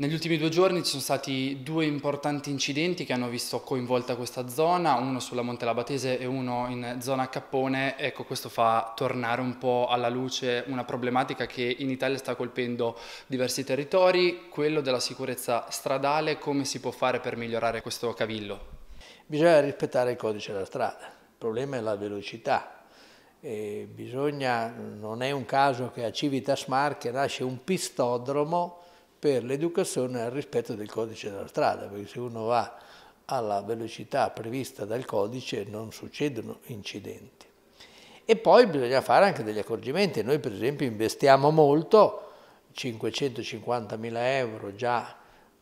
Negli ultimi due giorni ci sono stati due importanti incidenti che hanno visto coinvolta questa zona, uno sulla Monte Labatese e uno in zona Cappone. Ecco, questo fa tornare un po' alla luce una problematica che in Italia sta colpendo diversi territori, quello della sicurezza stradale, come si può fare per migliorare questo cavillo? Bisogna rispettare il codice della strada, il problema è la velocità, bisogna, non è un caso che a Civitas Marche nasce un pistodromo per l'educazione al rispetto del codice della strada, perché se uno va alla velocità prevista dal codice non succedono incidenti. E poi bisogna fare anche degli accorgimenti, noi per esempio investiamo molto, 550 mila euro già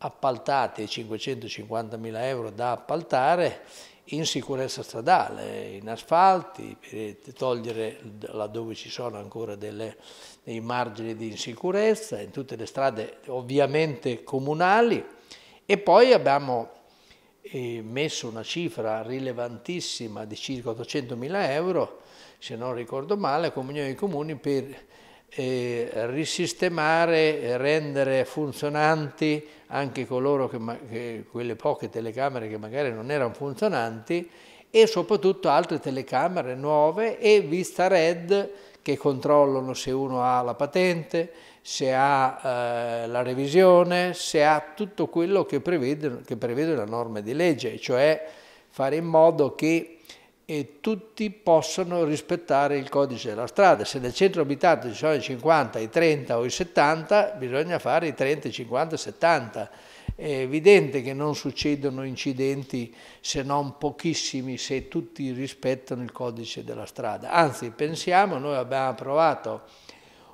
appaltati 550 mila euro da appaltare in sicurezza stradale, in asfalti, per togliere laddove ci sono ancora delle, dei margini di insicurezza, in tutte le strade ovviamente comunali e poi abbiamo eh, messo una cifra rilevantissima di circa 800 mila euro, se non ricordo male, a Comunione dei Comuni per risistemare, rendere funzionanti anche coloro che, che, quelle poche telecamere che magari non erano funzionanti e soprattutto altre telecamere nuove e vista red che controllano se uno ha la patente, se ha eh, la revisione, se ha tutto quello che prevede, che prevede la norma di legge, cioè fare in modo che e tutti possono rispettare il codice della strada. Se nel centro abitato ci sono i 50, i 30 o i 70, bisogna fare i 30, i 50, i 70. È evidente che non succedono incidenti se non pochissimi se tutti rispettano il codice della strada. Anzi, pensiamo, noi abbiamo approvato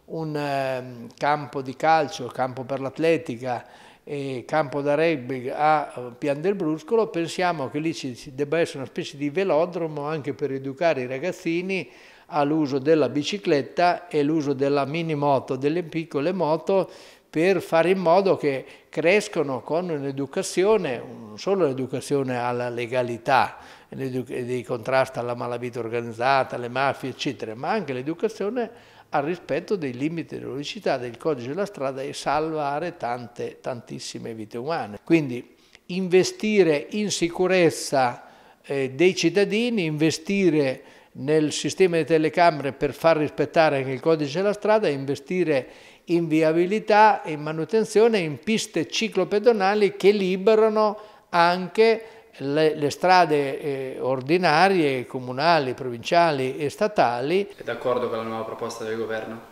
un ehm, campo di calcio, campo per l'atletica, e campo da rugby a eh, Pian del Bruscolo, pensiamo che lì ci debba essere una specie di velodromo anche per educare i ragazzini all'uso della bicicletta e l'uso della mini moto, delle piccole moto per fare in modo che crescono con un'educazione, non solo l'educazione alla legalità, di contrasto alla malavita organizzata, alle mafie, eccetera, ma anche l'educazione al rispetto dei limiti della velocità, del codice della strada e salvare tante, tantissime vite umane. Quindi investire in sicurezza eh, dei cittadini, investire nel sistema di telecamere per far rispettare anche il codice della strada, investire in viabilità, e in manutenzione, in piste ciclopedonali che liberano anche le, le strade eh, ordinarie, comunali, provinciali e statali. È d'accordo con la nuova proposta del governo?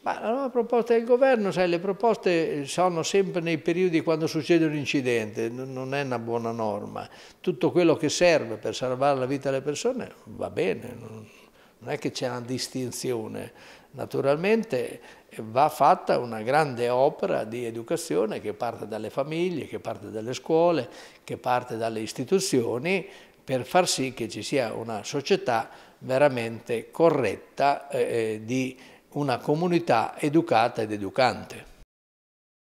Ma la nuova proposta del governo, sai, le proposte sono sempre nei periodi quando succede un incidente, non è una buona norma. Tutto quello che serve per salvare la vita delle persone va bene, non è che c'è una distinzione Naturalmente eh, va fatta una grande opera di educazione che parte dalle famiglie, che parte dalle scuole, che parte dalle istituzioni per far sì che ci sia una società veramente corretta eh, eh di una comunità educata ed educante.